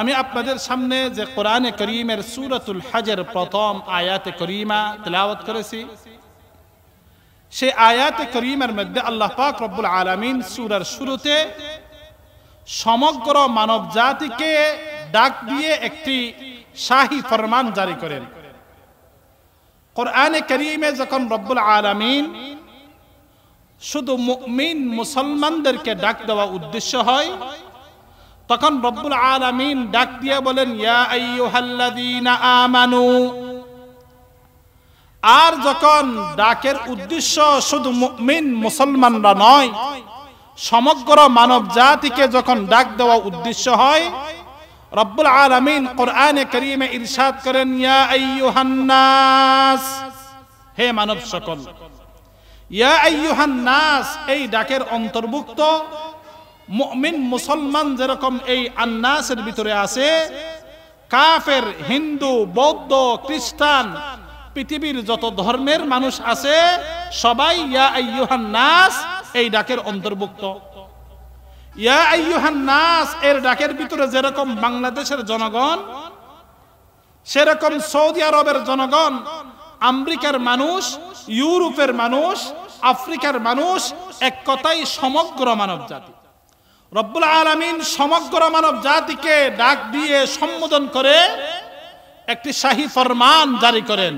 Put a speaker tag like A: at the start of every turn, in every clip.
A: আমি আপনাদের সামনে যে কোরআনে করিমের সুরতুল হাজের প্রথম আয়াতে করিমা তেলাওয়াত করেছি সে আয়াতে করিমের মধ্যে আল্লাহ পাক রব্বুল আলমিন সুরার শুরুতে সমগ্র মানব জাতিকে ডাক দিয়ে একটি শাহী ফরমান জারি করেন কোরআনে করিমে যখন রব্বুল আলমিন শুধু মুসলমানদেরকে ডাক দেওয়া উদ্দেশ্য হয় তখন রব্বুল আলামিন ডাক দিয়া বলেন আমানু আর যখন ডাকের উদ্দেশ্য শুধু মুমিন মুসলমানরা নয় সমগ্র মানব জাতিকে যখন ডাক দেওয়া উদ্দেশ্য হয় রব্বুল আলামিন কোরআনে করিমে ইরশাদ করেন ইয়া আইয়ুহান্নাস হে মানব সকল ইয়া আইয়ুহান্নাস এই ডাকের অন্তর্ভুক্ত মুমিন মুসলমান যেরকম এই আন্নাসের ভিতরে আছে কাফের হিন্দু বৌদ্ধ খ্রিস্টান পৃথিবীর যত ধর্মের মানুষ আছে সবাই ইয়া নাস এই ডাকের অন্তর্ভুক্ত ইয়া নাস এর ডাকের ভিতরে যেরকম বাংলাদেশের জনগণ সেরকম সৌদি আরবের জনগণ আমেরিকার মানুষ ইউরোপের মানুষ আফ্রিকার মানুষ এক কথাই সমগ্র মানব জাতি রব্বুল আলমিন সমগ্র মানব জাতিকে ডাক দিয়ে সম্বোধন করে একটি শাহী ফরমান জারি করেন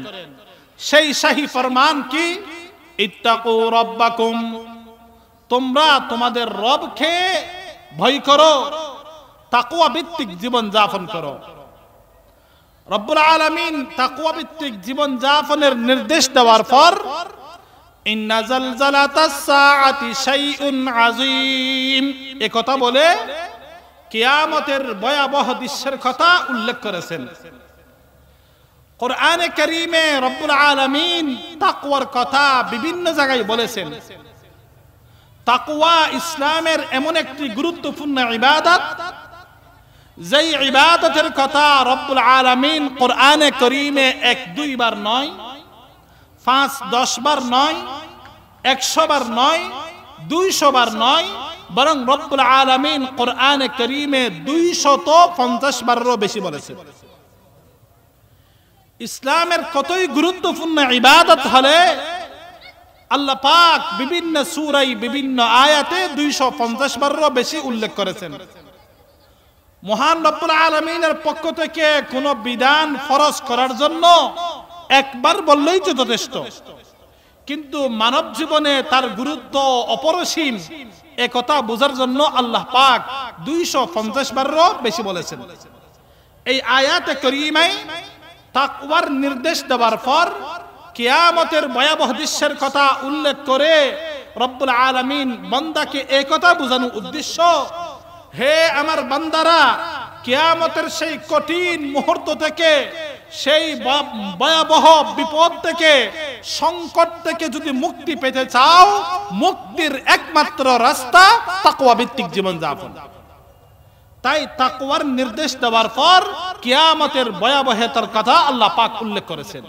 A: সেই শাহী ফরমান কি ইত্তাকু রব্বাকুম তোমরা তোমাদের রব খেয়ে ভয় করো তাকুয়া ভিত্তিক জীবন যাপন করো রব্বুল আলমিন তাকুয়া ভিত্তিক জীবন যাপনের নির্দেশ দেওয়ার পর কথা বলে কেয়ামতের ভয়াবহ দৃশ্যের কথা উল্লেখ করেছেন কোরআনে করিমে রব্বুল আলমিন তাকুয়ার কথা বিভিন্ন জায়গায় বলেছেন তাকুয়া ইসলামের এমন একটি গুরুত্বপূর্ণ ইবাদত যেই ইবাদতের কথা রব্বুল আলমিন কোরআনে করিমে এক দুইবার নয় পাঁচ দশ বার নয় একশো বার নয় দুইশো বার নয় বরং রব্বুল আলমিন কোরআনে করিমে দুইশত পঞ্চাশ বারেরও বেশি বলেছে ইসলামের কতই গুরুত্বপূর্ণ ইবাদত হলে আল্লাহ পাক বিভিন্ন সুরাই বিভিন্ন আয়াতে দুইশো পঞ্চাশ বারেরও বেশি উল্লেখ করেছেন মহান রব্বুল আলমিনের পক্ষ থেকে কোনো বিধান ফরজ করার জন্য একবার বললেই তো যথেষ্ট কিন্তু মানব জীবনে তার গুরুত্ব অপরসীম একথা বোঝার জন্য আল্লাহ পাক দুইশো পঞ্চাশ বারেরও বেশি বলেছেন এই আয়াতে করিমাই তাকওয়ার নির্দেশ দেওয়ার পর কেয়ামতের ভয়াবহ দৃশ্যের কথা উল্লেখ করে রব্বুল আলামিন বান্দাকে একথা বোঝানো উদ্দেশ্য হে আমার বান্দারা কেয়ামতের সেই কঠিন মুহূর্ত থেকে সেই ভয়াবহ বিপদ থেকে সংকট থেকে যদি মুক্তি পেতে চাও মুক্তির একমাত্র রাস্তা তাকওয়া ভিত্তিক জীবন যাপন তাই তাকওয়ার নির্দেশ দেওয়ার পর কিয়ামতের ভয়াবহতার কথা আল্লাহ পাক উল্লেখ করেছেন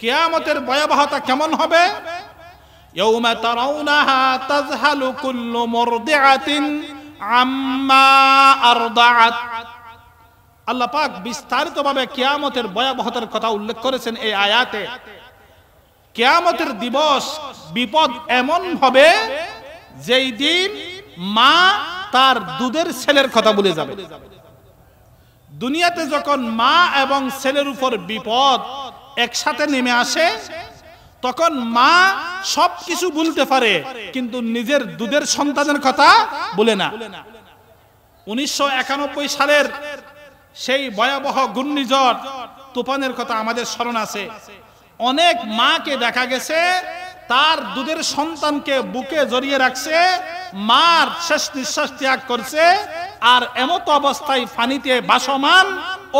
A: কিয়ামতের ভয়াবহতা কেমন হবে ইয়াউমা তারাউনাহা তাযহালু কুল্লু মুরদিআতিন আম্মা আরদাআত আল্লাহ পাক বিস্তারিতভাবে কেয়ামতের ভয়াবহতার কথা উল্লেখ করেছেন এই আয়াতে কেয়ামতের দিবস বিপদ এমন হবে যেই দিন মা তার দুধের ছেলের কথা বলে যাবে দুনিয়াতে যখন মা এবং ছেলের উপর বিপদ একসাথে নেমে আসে তখন মা সব কিছু বলতে পারে কিন্তু নিজের দুধের সন্তানের কথা বলে না উনিশশো সালের সেই ভয়াবহ ঘূর্ণিঝড় তুফানের কথা আমাদের স্মরণ আছে অনেক মাকে দেখা গেছে তার দুধের সন্তানকে বুকে জড়িয়ে রাখছে মার শেষ নিঃশ্বাস ত্যাগ করছে আর এমত অবস্থায় ফানিতে বাসমান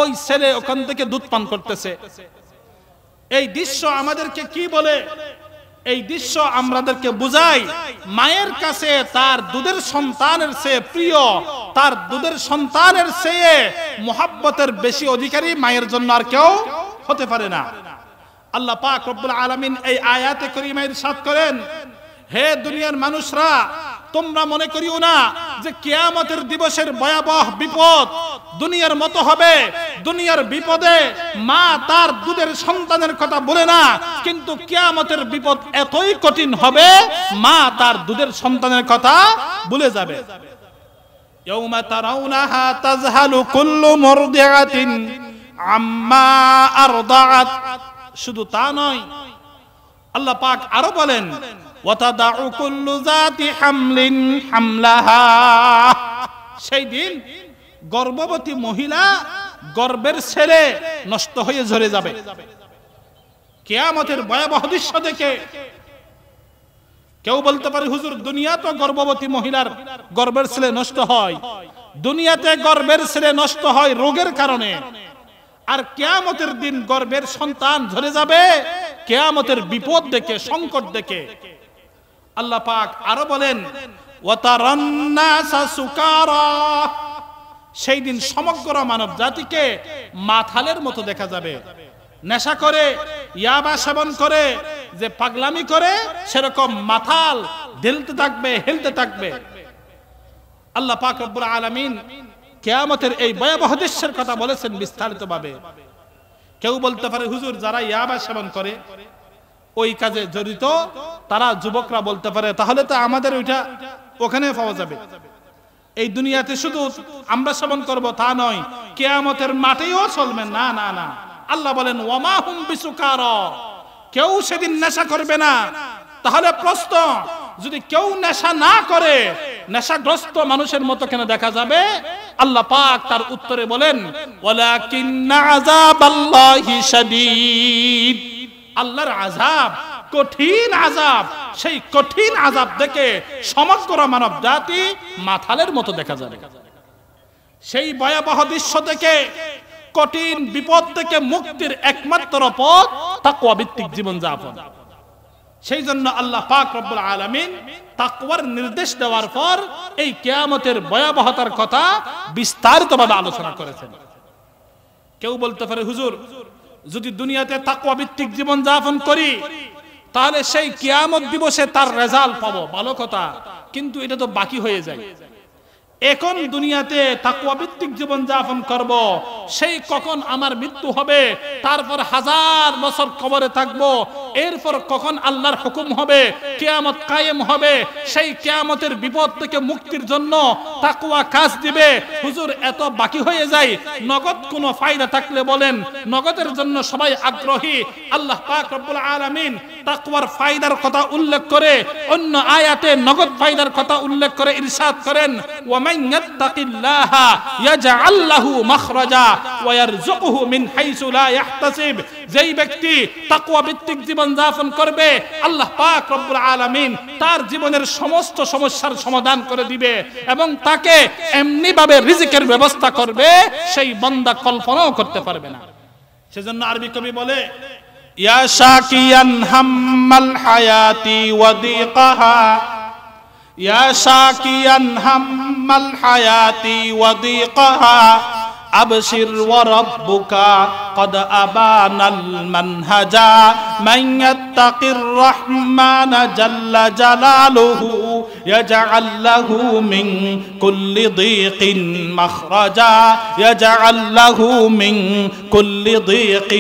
A: ওই ছেলে ওখান থেকে দুধ পান করতেছে এই দৃশ্য আমাদেরকে কি বলে এই দৃশ্য আমাদেরকে বুঝাই মায়ের কাছে তার দুধের সন্তানের চেয়ে প্রিয় তার দুধের সন্তানের চেয়ে মোহাব্বতের বেশি অধিকারী মায়ের জন্য আর কেউ হতে পারে না আল্লাহ পাক রব্বুল আলামিন এই আয়াতে করিমা ইরশাদ করেন হে দুনিয়ার মানুষরা তোমরা মনে করিও না যে কিয়ামতের দিবসের ভয়াবহ বিপদ দুনিয়ার মতো হবে দুনিয়ার বিপদে মা তার দুধের সন্তানের কথা বলে না কিন্তু কিয়ামতের বিপদ এতই কঠিন হবে মা তার দুধের সন্তানের কথা বলে যাবে يوم ترونها تزهل كل مرضعة عما أرضعت শুধু তা নয় আল্লাহ পাক আরো বলেন كل ذات حمل حملها সেই দিন গর্ভবতী মহিলা গর্বের ছেলে নষ্ট হয়ে ঝরে যাবে কেয়ামতের ভয়াবহ দৃশ্য দেখে কেউ বলতে পারে হুজুর দুনিয়া তো গর্ভবতী মহিলার গর্বের ছেলে নষ্ট হয় দুনিয়াতে গর্বের ছেলে নষ্ট হয় রোগের কারণে আর কেয়ামতের দিন গর্বের সন্তান ধরে যাবে কেয়ামতের বিপদ দেখে সংকট দেখে আল্লাহ পাক আরো বলেন ওয়াতারান্নাসা সুকারা সেই দিন সমগ্র মানব জাতিকে মাথালের মতো দেখা যাবে নেশা করে ইয়াবা সেবন করে যে পাগলামি করে সেরকম মাথাল ঢেলতে থাকবে হেলতে থাকবে আল্লাহ পাক রব্বুল আলামিন কেয়ামতের এই ভয়াবহ দৃশ্যের কথা বলেছেন বিস্তারিতভাবে কেউ বলতে পারে হুজুর যারা ইয়াবা সেবন করে ওই কাজে জড়িত তারা যুবকরা বলতে পারে তাহলে তো আমাদের ওইটা ওখানে পাওয়া যাবে এই দুনিয়াতে শুধু আমরা শ্রবণ করব তা নয় কেয়ামতের মাঠেও চলবে না না না আল্লাহ বলেন ওয়ামা হুম বিসুকার কেউ সেদিন নেশা করবে না তাহলে প্রশ্ন যদি কেউ নেশা না করে নেশাগ্রস্ত মানুষের মতো কেন দেখা যাবে আল্লাহ পাক তার উত্তরে বলেন ওয়ালাকিন্না আযাবাল্লাহি শাদীদ আল্লাহর আযাব কঠিন আজাব সেই কঠিন আজাব দেখে সমগ্র মানব জাতি মাথালের মতো দেখা যাবে সেই ভয়াবহ দৃশ্য থেকে কঠিন বিপদ থেকে মুক্তির একমাত্র পথ তাকুয়া ভিত্তিক জীবন যাপন সেই জন্য আল্লাহ পাক রব্বুল আলামিন তাকওয়ার নির্দেশ দেওয়ার পর এই কিয়ামতের ভয়াবহতার কথা বিস্তারিতভাবে আলোচনা করেছেন কেউ বলতে পারে হুজুর যদি দুনিয়াতে তাকওয়া ভিত্তিক জীবন যাপন করি তাহলে সেই কিয়ামত দিবসে তার রেজাল্ট পাবো ভালো কথা কিন্তু এটা তো বাকি হয়ে যায় এখন দুনিয়াতে তাকুয়া ভিত্তিক জীবন যাপন করব সেই কখন আমার মৃত্যু হবে তারপর হাজার বছর কবরে থাকব এরপর কখন আল্লাহর হুকুম হবে কেয়ামত কায়েম হবে সেই কেয়ামতের বিপদ থেকে মুক্তির জন্য তাকুয়া কাজ দিবে হুজুর এত বাকি হয়ে যায় নগদ কোনো ফায়দা থাকলে বলেন নগদের জন্য সবাই আগ্রহী আল্লাহ পাক রব্বুল আলামিন তাকওয়ার ফায়দার কথা উল্লেখ করে অন্য আয়াতে নগদ ফায়দার কথা উল্লেখ করে ইরশাদ করেন ওয়া যেই ব্যক্তি ভিত্তিক জীবন যাপন করবে আল্লাহ পাক রব্বুল তার জীবনের সমস্ত সমস্যার সমাধান করে দিবে এবং তাকে এমনি ভাবে রিজিকের ব্যবস্থা করবে সেই বন্দা কল্পনাও করতে পারবে না সেজন্য আরবি কবি বলে ইয়া শাকিয়ান হাম্মাল হায়াতি يا شاكيا هم الحياة وضيقها أبشر وربك قد أبان المنهجا من يتق الرحمن جل جلاله يجعل له من كل ضيق مخرجا يجعل له من كل ضيق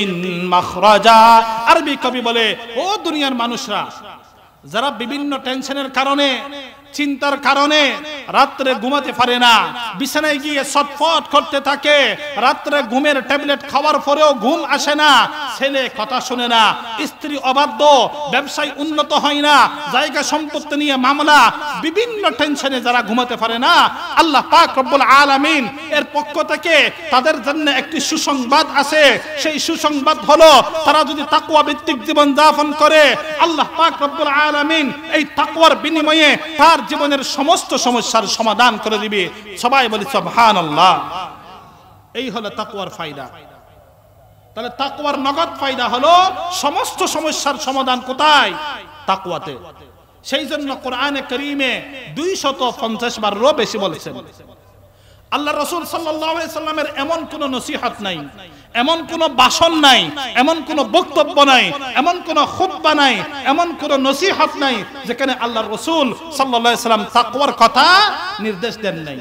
A: مخرجا أربي কবি বলে ও দুনিয়ার মানুষরা যারা বিভিন্ন টেনশনের কারণে চিন্তার কারণে রাত্রে ঘুমাতে পারে না বিছানায় গিয়ে ছটফট করতে থাকে রাত্রে ঘুমের ট্যাবলেট খাওয়ার পরেও ঘুম আসে না ছেলে কথা শুনে না স্ত্রী অবাধ্য ব্যবসায় উন্নত হয় না জায়গা সম্পত্তি নিয়ে মামলা বিভিন্ন টেনশনে যারা ঘুমাতে পারে না আল্লাহ পাক রব্বুল আলামিন এর পক্ষ থেকে তাদের জন্য একটি সুসংবাদ আছে সেই সুসংবাদ হলো তারা যদি তাকওয়া ভিত্তিক জীবন যাপন করে আল্লাহ পাক রব্বুল আলামিন এই তাকওয়ার বিনিময়ে তার জীবনের সমস্ত সমস্যার সমাধান করে দিবে সবাই বলি সবহান আল্লাহ এই হলো তাকুয়ার ফায়দা তাহলে তাকুয়ার নগদ ফায়দা হলো সমস্ত সমস্যার সমাধান কোথায় তাকুয়াতে সেই জন্য কোরআনে করিমে দুই শত পঞ্চাশ বারও বেশি বলেছেন আল্লাহ রসুল সাল্লামের এমন কোন নসিহাত নাই এমন কোন বাসন নাই এমন কোন বক্তব্য নাই এমন কোন খুতবা নাই এমন কোন নসিহত নাই যেখানে আল্লাহ রসুল সাল্লা সাল্লাম তাকওয়ার কথা নির্দেশ দেন নাই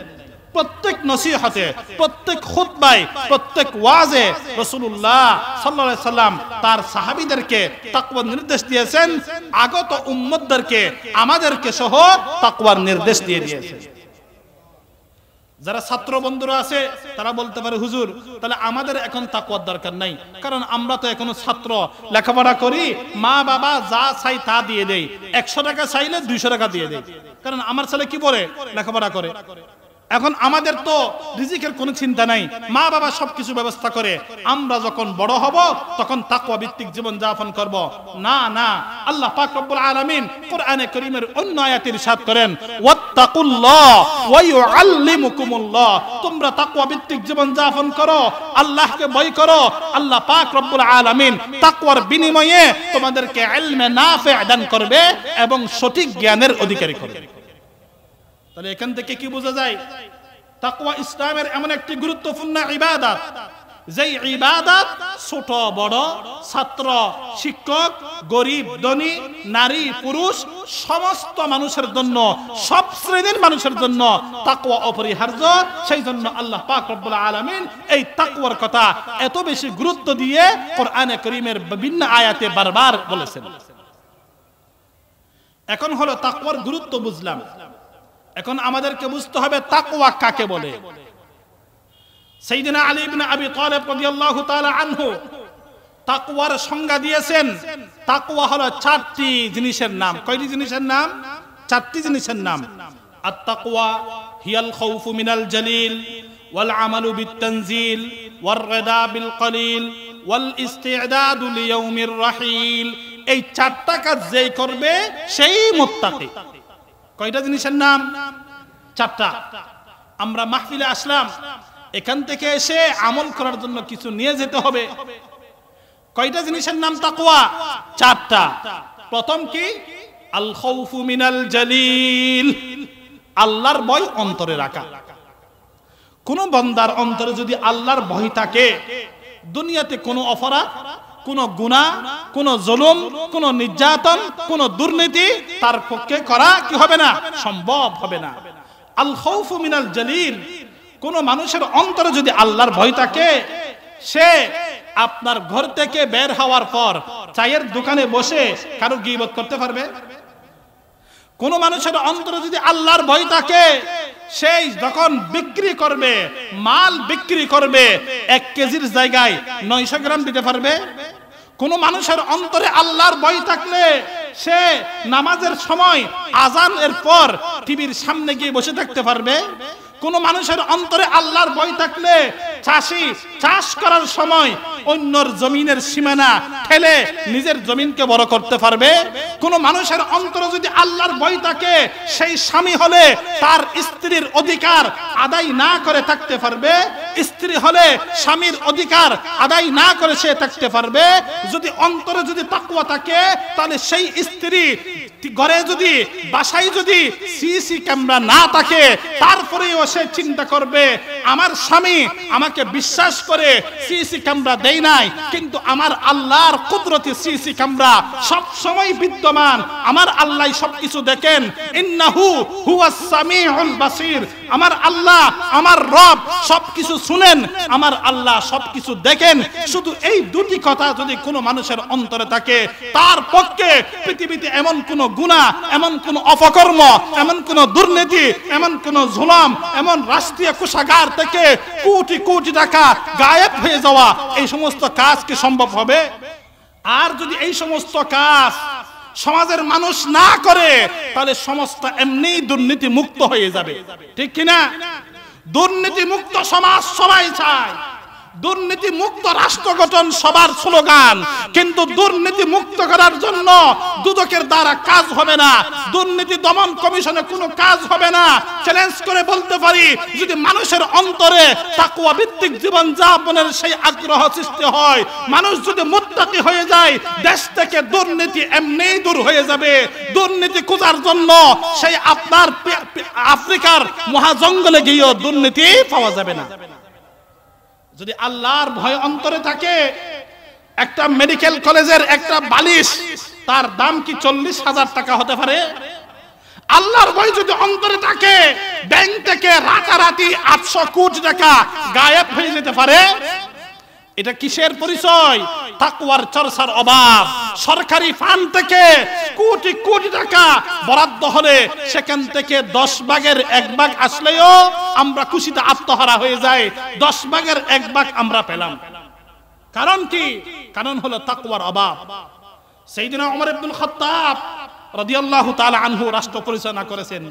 A: প্রত্যেক নসিহতে প্রত্যেক খুতবায় প্রত্যেক ওয়াজে রসুল্লাহ সাল্লা সাল্লাম তার সাহাবিদেরকে তাকওয়ার নির্দেশ দিয়েছেন আগত উম্মতদেরকে আমাদেরকে সহ তাকওয়ার নির্দেশ দিয়ে দিয়েছেন যারা ছাত্র বন্ধুরা আছে তারা বলতে পারে হুজুর তাহলে আমাদের এখন তাকুয়ার দরকার নাই কারণ আমরা তো এখনো ছাত্র লেখাপড়া করি মা বাবা যা চাই তা দিয়ে দেয় একশো টাকা চাইলে দুইশো টাকা দিয়ে দেয় কারণ আমার ছেলে কি বলে লেখাপড়া করে এখন আমাদের তো রিজিকের কোনো চিন্তা নাই মা বাবা সবকিছু ব্যবস্থা করে আমরা যখন বড় হব তখন তাকওয়া ভিত্তিক জীবন যাপন করব না না আল্লাহ পাক রব্বুল আলামিন কোরআনে কারীমের অন্য আয়াতে ইরশাদ করেন ওয়াত্তাকুল্লাহ ওয়া ইউআল্লিমুকুমুল্লাহ তোমরা তাকওয়া ভিত্তিক জীবন যাপন করো আল্লাহকে ভয় করো আল্লাহ পাক রব্বুল আলামিন তাকওয়ার বিনিময়ে তোমাদেরকে ইলমে নাফি দান করবে এবং সঠিক জ্ঞানের অধিকারী করবে তাহলে এখান থেকে কি বোঝা যায় তাকওয়া ইসলামের এমন একটি গুরুত্বপূর্ণ ইবাদত যে ইবাদত ছোট বড় ছাত্র শিক্ষক গরিব ধনী নারী পুরুষ সমস্ত মানুষের জন্য সব শ্রেণীর মানুষের জন্য তাকওয়া অপরিহার্য সেই জন্য আল্লাহ পাক রব্বুল আলামিন এই তাকওয়ার কথা এত বেশি গুরুত্ব দিয়ে কোরআনে করিমের বিভিন্ন আয়াতে বারবার বলেছেন এখন হলো তাকওয়ার গুরুত্ব বুঝলাম এখন আমাদেরকে বুঝতে হবে তাকওয়া কাকে বলে সেইদিনা আলী ইবনে আবি তালেব রাদিয়াল্লাহু তাআলা আনহু তাকওয়ার সংজ্ঞা দিয়েছেন তাকওয়া হলো চারটি জিনিসের নাম কয়টি জিনিসের নাম চারটি জিনিসের নাম আর তাকওয়া হিয়াল খাউফু মিনাল জালিল ওয়াল আমালু বিত তানজিল ওয়ার রিদা বিল কলিল ওয়াল ইস্তিদাদু লিয়াউমির রাহিল এই চারটা কাজ যেই করবে সেই মুত্তাকি কয়টা জিনিসের নাম চারটা আমরা মাহফিলে আসলাম এখান থেকে এসে আমল করার জন্য কিছু নিয়ে যেতে হবে কয়টা জিনিসের নাম তাকুয়া চারটা প্রথম কি আল খৌফু মিনাল জালিল আল্লাহর ভয় অন্তরে রাখা কোন বন্দার অন্তরে যদি আল্লাহর ভয় থাকে দুনিয়াতে কোনো অপরাধ কোনো গুণা কোন জলুম কোনো নির্যাতন কোনো দুর্নীতি তার পক্ষে করা কি হবে না সম্ভব হবে না আল খৌফ মিনাল জলিল কোন মানুষের অন্তরে যদি আল্লাহর ভয় থাকে সে আপনার ঘর থেকে বের হওয়ার পর চায়ের দোকানে বসে কারো গিবত করতে পারবে কোনো মানুষের অন্তরে যদি আল্লাহর ভয় থাকে সেই যখন বিক্রি করবে মাল বিক্রি করবে এক কেজির জায়গায় নয়শো গ্রাম দিতে পারবে কোনো মানুষের অন্তরে আল্লাহর ভয় থাকলে সে নামাজের সময় আজানের পর টিভির সামনে গিয়ে বসে থাকতে পারবে কোন মানুষের অন্তরে আল্লাহর ভয় থাকলে চাষি চাষ করার সময় অন্যর জমিনের সীমানা ঠেলে নিজের জমিনকে বড় করতে পারবে কোন মানুষের অন্তরে যদি আল্লাহর ভয় থাকে সেই স্বামী হলে তার স্ত্রীর অধিকার আদায় না করে থাকতে পারবে স্ত্রী হলে স্বামীর অধিকার আদায় না করে সে থাকতে পারবে যদি অন্তরে যদি তাকুয়া থাকে তাহলে সেই স্ত্রী ঘরে যদি বাসায় যদি সিসি ক্যামেরা না থাকে তারপরেও সে চিন্তা করবে আমার স্বামী আমাকে বিশ্বাস করে সিসি ক্যামেরা দেই নাই কিন্তু আমার আল্লাহর কুদরতি সিসি ক্যামেরা সব সময় বিদ্যমান আমার আল্লাহ সবকিছু দেখেন ইন্নাহু হুয়াস সামিউল বাসির আমার আল্লাহ আমার রব সবকিছু শুনেন আমার আল্লাহ সবকিছু দেখেন শুধু এই দুটি কথা যদি কোনো মানুষের অন্তরে থাকে তার পক্ষে পৃথিবীতে এমন কোন গুনাহ এমন কোন অপকর্ম এমন কোন দুর্নীতি এমন কোন ঝুলাম এমন রাষ্ট্রীয় কোষাগার থেকে কোটি কোটি টাকা গায়েব হয়ে যাওয়া এই সমস্ত কাজ কি সম্ভব হবে আর যদি এই সমস্ত কাজ সমাজের মানুষ না করে তাহলে সমস্ত এমনি দুর্নীতি মুক্ত হয়ে যাবে ঠিক কিনা দুর্নীতি মুক্ত সমাজ সবাই চায় দুর্নীতি মুক্ত রাষ্ট্র গঠন সবার স্লোগান কিন্তু দুর্নীতি মুক্ত করার জন্য দুদকের দ্বারা কাজ হবে না দুর্নীতি দমন কমিশনে কোনো কাজ হবে না চ্যালেঞ্জ করে বলতে পারি যদি মানুষের অন্তরে তাকুয়া ভিত্তিক জীবন যাপনের সেই আগ্রহ সৃষ্টি হয় মানুষ যদি মুত্তাকি হয়ে যায় দেশ থেকে দুর্নীতি এমনিই দূর হয়ে যাবে দুর্নীতি খোঁজার জন্য সেই আপনার আফ্রিকার মহাজঙ্গলে গিয়েও দুর্নীতি পাওয়া যাবে না যদি আল্লাহর ভয় অন্তরে থাকে একটা মেডিকেল কলেজের একটা বালিশ তার দাম কি চল্লিশ হাজার টাকা হতে পারে আল্লাহর ভয় যদি অন্তরে থাকে ব্যাংক থেকে রাতারাতি আটশো কোটি টাকা গায়েব হয়ে যেতে পারে এটা কিসের পরিচয় তাকুয়ার চর্চার অভাব সরকারি ফান্ড থেকে কোটি কোটি টাকা বরাদ্দ হলে সেখান থেকে দশ ভাগের এক ভাগ আসলেও আমরা খুশিতে আত্মহারা হয়ে যাই দশ ভাগের এক ভাগ আমরা পেলাম কারণ কি কারণ হলো তাকুয়ার অভাব সেই দিন আমার আব্দুল খত্তাব রদিয়াল্লাহ তালা আনহু রাষ্ট্র পরিচালনা করেছেন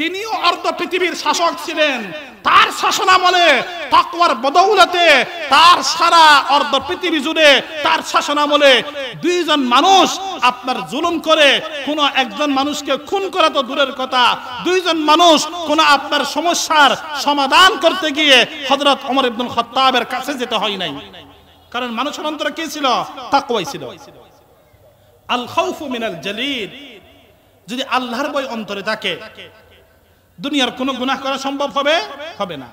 A: তিনিও অর্ধ পৃথিবীর শাসক ছিলেন তার শাসনামলে তাকওয়ার বদৌলতে তার সারা অর্ধ পৃথিবী জুড়ে তার শাসনামলে দুইজন মানুষ আপনার জুলুম করে কোনো একজন মানুষকে খুন করা তো দূরের কথা দুইজন মানুষ কোন আপনার সমস্যার সমাধান করতে গিয়ে হযরত ওমর ইবনুল খাত্তাবের কাছে যেতে হয় নাই কারণ মানুষের অন্তরে কি ছিল তাকওয়াই ছিল আল খাউফু মিনাল জালিল যদি আল্লাহর বই অন্তরে থাকে দুনিয়ার কোনো গুনাহ করা সম্ভব হবে হবে না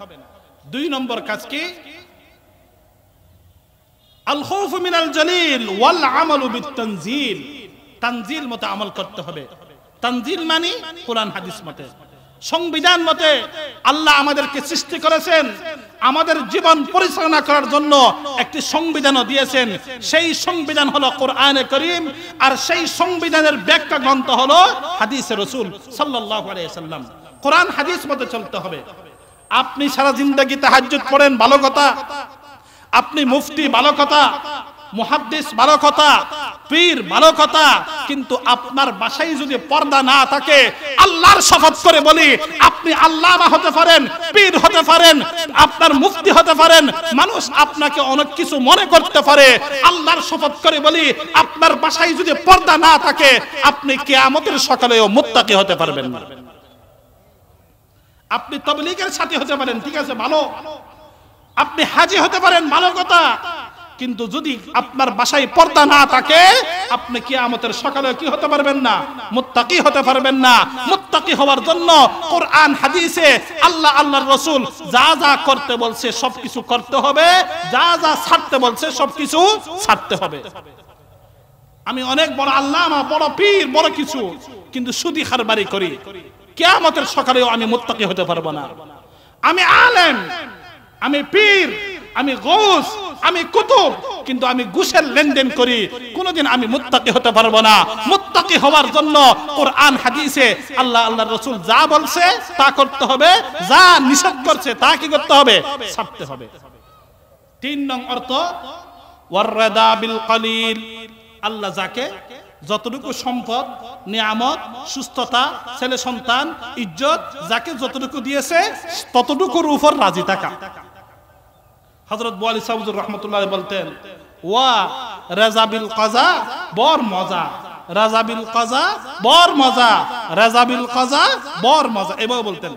A: দুই নম্বর কাজ কি আল খৌফ মিনাল জলিল ওয়াল আমালু বিতানজিল তানজিল মতো আমল করতে হবে তানজিল মানে কোরআন হাদিস মতে সংবিধান মতে আল্লাহ আমাদেরকে সৃষ্টি করেছেন আমাদের জীবন পরিচালনা করার জন্য একটি সংবিধানও দিয়েছেন সেই সংবিধান হলো কোরআনে করিম আর সেই সংবিধানের ব্যাখ্যা গ্রন্থ হলো হাদিস রসুল সাল্লাম কোরআন হাদিস মতে চলতে হবে আপনি সারা জিন্দগিতে হাজ পড়েন ভালো কথা আপনি মুফতি ভালো কথা মুহাদ্দিস ভালো কথা পীর ভালো কথা কিন্তু আপনার বাসায় যদি পর্দা না থাকে আল্লাহর শপথ করে বলি আপনি আল্লামা হতে পারেন পীর হতে পারেন আপনার মুক্তি হতে পারেন মানুষ আপনাকে অনেক কিছু মনে করতে পারে আল্লাহর শপথ করে বলি আপনার বাসায় যদি পর্দা না থাকে আপনি কিয়ামতের সকালেও মুত্তাকি হতে পারবেন না আপনি তবলিগের সাথে হতে পারেন ঠিক আছে ভালো আপনি হাজি হতে পারেন ভালো কথা কিন্তু যদি আপনার বাসায় পর্দা না থাকে আপনি আমাদের সকালে কি হতে পারবেন না মুত্তাকি হতে পারবেন না মুত্তাকি হওয়ার জন্য কোরআন হাদিসে আল্লাহ আল্লাহর রাসূল যা যা করতে বলছে সবকিছু করতে হবে যা যা ছাড়তে বলছে সবকিছু ছাড়তে হবে আমি অনেক বড় আল্লামা বড় পীর বড় কিছু কিন্তু সুদি খারবারি করি কিয়ামতের সকালেও আমি মুত্তাকি হতে পারবো না আমি আলেম আমি পীর আমি গোস আমি কুতুব কিন্তু আমি গুসের লেনদেন করি কোনোদিন আমি মুত্তাকি হতে পারবো না মুত্তাকি হওয়ার জন্য কোরআন হাদিসে আল্লাহ আল্লাহর রাসূল যা বলছে তা করতে হবে যা নিষেধ করছে তা কি করতে হবে ছাড়তে হবে তিন নং অর্থ ওয়াররাদা বিল কলিল আল্লাহ যাকে যতটুকু সম্পদ নিয়ামত সুস্থতা ছেলে সন্তান ইজ্জত যাকে যতটুকু দিয়েছে ততটুকুর উপর রাজি থাকা হজরত বোয়ালি সাবুজুর রহমতুল্লাহ বলতেন ওয়া রাজাবিল কাজা বর মজা রাজাবিল কাজা বর মজা রাজাবিল কাজা বর মজা এবার বলতেন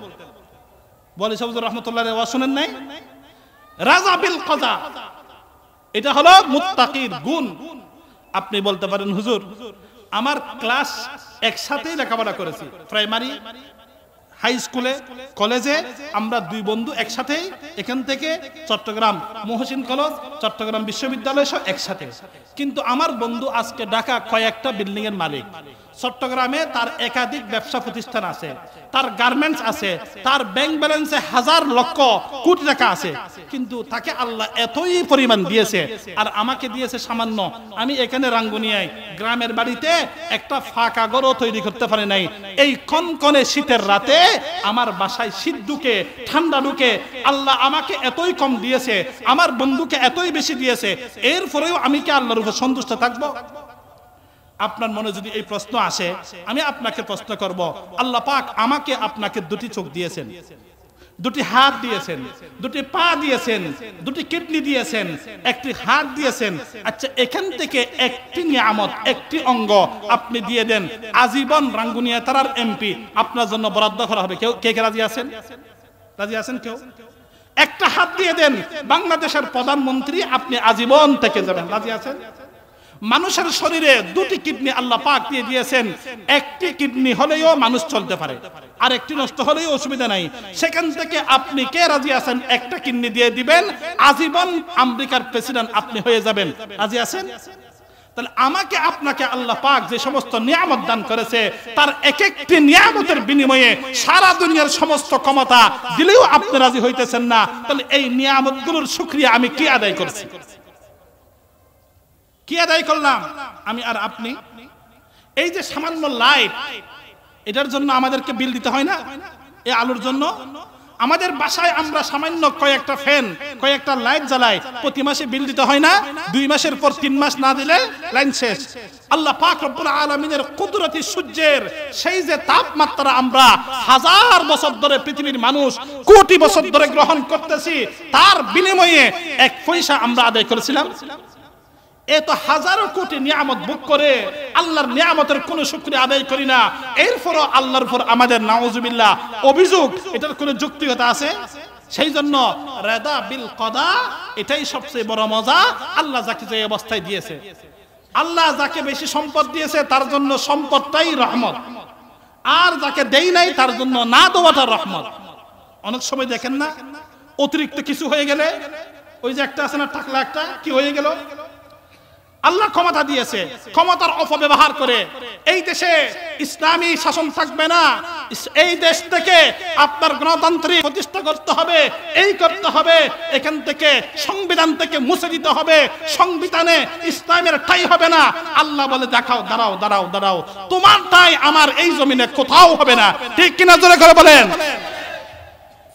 A: বোয়ালি সাবজুর রহমতুল্লাহ ওয়া শুনেন নাই রাজাবিল কাজা এটা হলো মুত্তাকির গুণ আপনি বলতে পারেন হুজুর আমার ক্লাস একসাথেই লেখাপড়া করেছি প্রাইমারি হাই স্কুলে কলেজে আমরা দুই বন্ধু একসাথেই এখান থেকে চট্টগ্রাম মহসিন কলেজ চট্টগ্রাম বিশ্ববিদ্যালয় সব একসাথে কিন্তু আমার বন্ধু আজকে ঢাকা কয়েকটা বিল্ডিংয়ের মালিক চট্টগ্রামে তার একাধিক ব্যবসা প্রতিষ্ঠান আছে তার গার্মেন্টস আছে তার ব্যাংক ব্যালেন্সে হাজার লক্ষ কোটি টাকা আছে কিন্তু তাকে আল্লাহ এতই পরিমাণ দিয়েছে আর আমাকে দিয়েছে সামান্য আমি এখানে রাঙ্গুনিয়ায় গ্রামের বাড়িতে একটা ফাঁকা গড়ও তৈরি করতে পারি নাই এই কনকনে শীতের রাতে আমার বাসায় শীত ঢুকে ঠান্ডা ঢুকে আল্লাহ আমাকে এতই কম দিয়েছে আমার বন্ধুকে এতই বেশি দিয়েছে এরপরেও আমি কি আল্লাহর উপর সন্তুষ্ট থাকবো আপনার মনে যদি এই প্রশ্ন আসে আমি আপনাকে প্রশ্ন করব আল্লাহ পাক আমাকে আপনাকে দুটি চোখ দিয়েছেন দুটি হাত দিয়েছেন দুটি পা দিয়েছেন দুটি কিডনি দিয়েছেন একটি হাত দিয়েছেন আচ্ছা এখান থেকে একটি নিয়ামত একটি অঙ্গ আপনি দিয়ে দেন আজীবন রাঙ্গুনিয়া তারার এমপি আপনার জন্য বরাদ্দ করা হবে কেউ কে কে রাজি আছেন রাজি আছেন কেউ একটা হাত দিয়ে দেন বাংলাদেশের প্রধানমন্ত্রী আপনি আজীবন থেকে যাবেন রাজি আছেন মানুষের শরীরে দুটি কিডনি আল্লাহ পাক দিয়ে দিয়েছেন একটি কিডনি হলেও মানুষ চলতে পারে আর একটি নষ্ট হলেও অসুবিধা নাই সেখান থেকে আপনি কে রাজি আছেন একটা কিডনি দিয়ে দিবেন আজীবন আমেরিকার প্রেসিডেন্ট আপনি হয়ে যাবেন রাজি আছেন তাহলে আমাকে আপনাকে আল্লাহ পাক যে সমস্ত নিয়ামত দান করেছে তার এক একটি নিয়ামতের বিনিময়ে সারা দুনিয়ার সমস্ত ক্ষমতা দিলেও আপনি রাজি হইতেছেন না তাহলে এই নিয়ামতগুলোর শুকরিয়া আমি কি আদায় করছি কি আদায় করলাম আমি আর আপনি এই যে সামান্য লাইট এটার জন্য আমাদেরকে বিল দিতে হয় না এই আলোর জন্য আমাদের বাসায় আমরা সামান্য কয়েকটা ফ্যান কয়েকটা লাইট জ্বালাই প্রতি মাসে বিল দিতে হয় না দুই মাসের পর তিন মাস না দিলে লাইন শেষ আল্লাহ পাক রব্বুল আলামিনের কুদরতি সূর্যের সেই যে তাপমাত্রা আমরা হাজার বছর ধরে পৃথিবীর মানুষ কোটি বছর ধরে গ্রহণ করতেছি তার বিনিময়ে এক পয়সা আমরা আদায় করেছিলাম এত হাজারো কোটি নিয়ামত ভোগ করে আল্লাহর নিয়ামতের কোনো শুক্রিয়া আদায় করি না এরপরও আল্লাহর পর আমাদের নাওজুবিল্লাহ অভিযোগ এটার কোনো যুক্তিগতা আছে সেই জন্য রেদা বিল কদা এটাই সবচেয়ে বড় মজা আল্লাহ যাকে যে অবস্থায় দিয়েছে আল্লাহ যাকে বেশি সম্পদ দিয়েছে তার জন্য সম্পদটাই রহমত আর যাকে দেই নাই তার জন্য না দেওয়াটা রহমত অনেক সময় দেখেন না অতিরিক্ত কিছু হয়ে গেলে ওই যে একটা আছে না টাকলা একটা কি হয়ে গেল আল্লাহ ক্ষমতা দিয়েছে ক্ষমতার অপব্যবহার করে এই দেশে ইসলামী শাসন থাকবে না এই দেশ থেকে আপনার গণতান্ত্রিক প্রতিষ্ঠা করতে হবে এই করতে হবে এখান থেকে সংবিধান থেকে মুছে দিতে হবে সংবিধানে ইসলামের ঠাই হবে না আল্লাহ বলে দেখাও দাঁড়াও দাঁড়াও দাঁড়াও তোমার ঠাই আমার এই জমিনে কোথাও হবে না ঠিক কিনা জোরে করে বলেন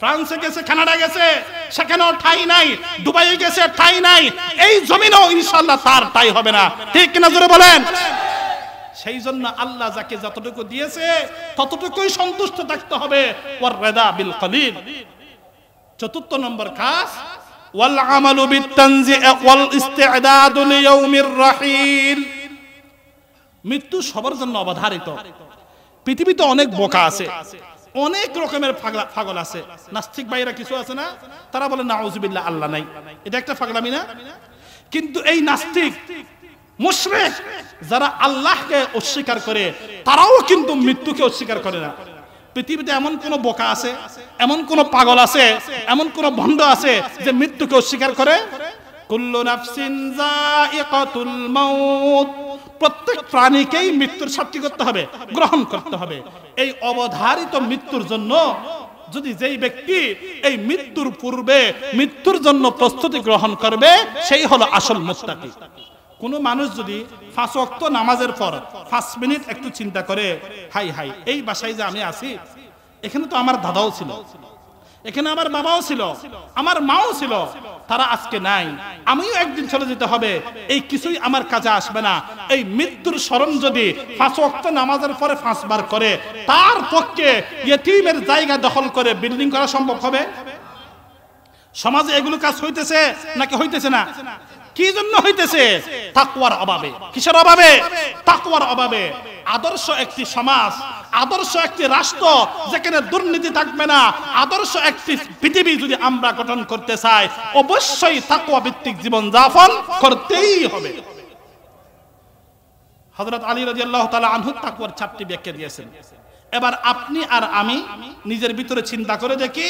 A: ফ্রান্সে গেছে কানাডা গেছে সেখানেও ঠাই নাই দুবাই গেছে ঠাই নাই এই জমিনেও ইনশাল্লাহ তার ঠাই হবে না ঠিক কিনা জোরে বলেন সেই জন্য আল্লাহ যাকে যতটুকু দিয়েছে ততটুকুই সন্তুষ্ট থাকতে হবে ওয়ার রেদা বিল কলিল চতুর্থ নম্বর কাজ ওয়াল আমালু বিতানজি ওয়াল মৃত্যু সবার জন্য অবধারিত পৃথিবীতে অনেক বোকা আছে অনেক রকমের ফাগলা ফাগল আছে নাস্তিক ভাইরা কিছু আছে না তারা বলে নাউজুবিল্লাহ আল্লাহ নাই এটা একটা ফাগলামি না কিন্তু এই নাস্তিক মুশরিক যারা আল্লাহকে অস্বীকার করে তারাও কিন্তু মৃত্যুকে অস্বীকার করে না পৃথিবীতে এমন কোন বোকা আছে এমন কোন পাগল আছে এমন কোন ভণ্ড আছে যে মৃত্যুকে অস্বীকার করে প্রত্যেক প্রাণীকেই মৃত্যুর সাক্ষী করতে হবে গ্রহণ করতে হবে এই অবধারিত মৃত্যুর জন্য যদি যেই ব্যক্তি এই মৃত্যুর পূর্বে মৃত্যুর জন্য প্রস্তুতি গ্রহণ করবে সেই হলো আসল মুস্তাকি কোনো মানুষ যদি ফাঁস অক্ত নামাজের পর পাঁচ মিনিট একটু চিন্তা করে হাই হাই এই বাসায় যে আমি আছি এখানে তো আমার দাদাও ছিল এখানে আমার বাবাও ছিল আমার মাও ছিল তারা আজকে নাই আমিও একদিন চলে যেতে হবে এই কিছুই আমার কাজে আসবে না এই মৃত্যুর স্মরণ যদি পাঁচ অক্ত নামাজের পরে বার করে তার পক্ষে ইয়েতিমের জায়গা দখল করে বিল্ডিং করা সম্ভব হবে সমাজে এগুলো কাজ হইতেছে নাকি হইতেছে না কি জন্য হইতেছে তাকুয়ার অভাবে কিসের অভাবে তাকুয়ার অভাবে আদর্শ একটি সমাজ আদর্শ একটি রাষ্ট্র যেখানে দুর্নীতি থাকবে না আদর্শ একটি পৃথিবী যদি আমরা গঠন করতে চাই অবশ্যই তাকুয়া ভিত্তিক জীবন যাপন করতেই হবে হযরত আলী রাদিয়াল্লাহু তাআলা আনহু তাকুয়ার চারটি ব্যাখ্যা দিয়েছেন এবার আপনি আর আমি নিজের ভিতরে চিন্তা করে দেখি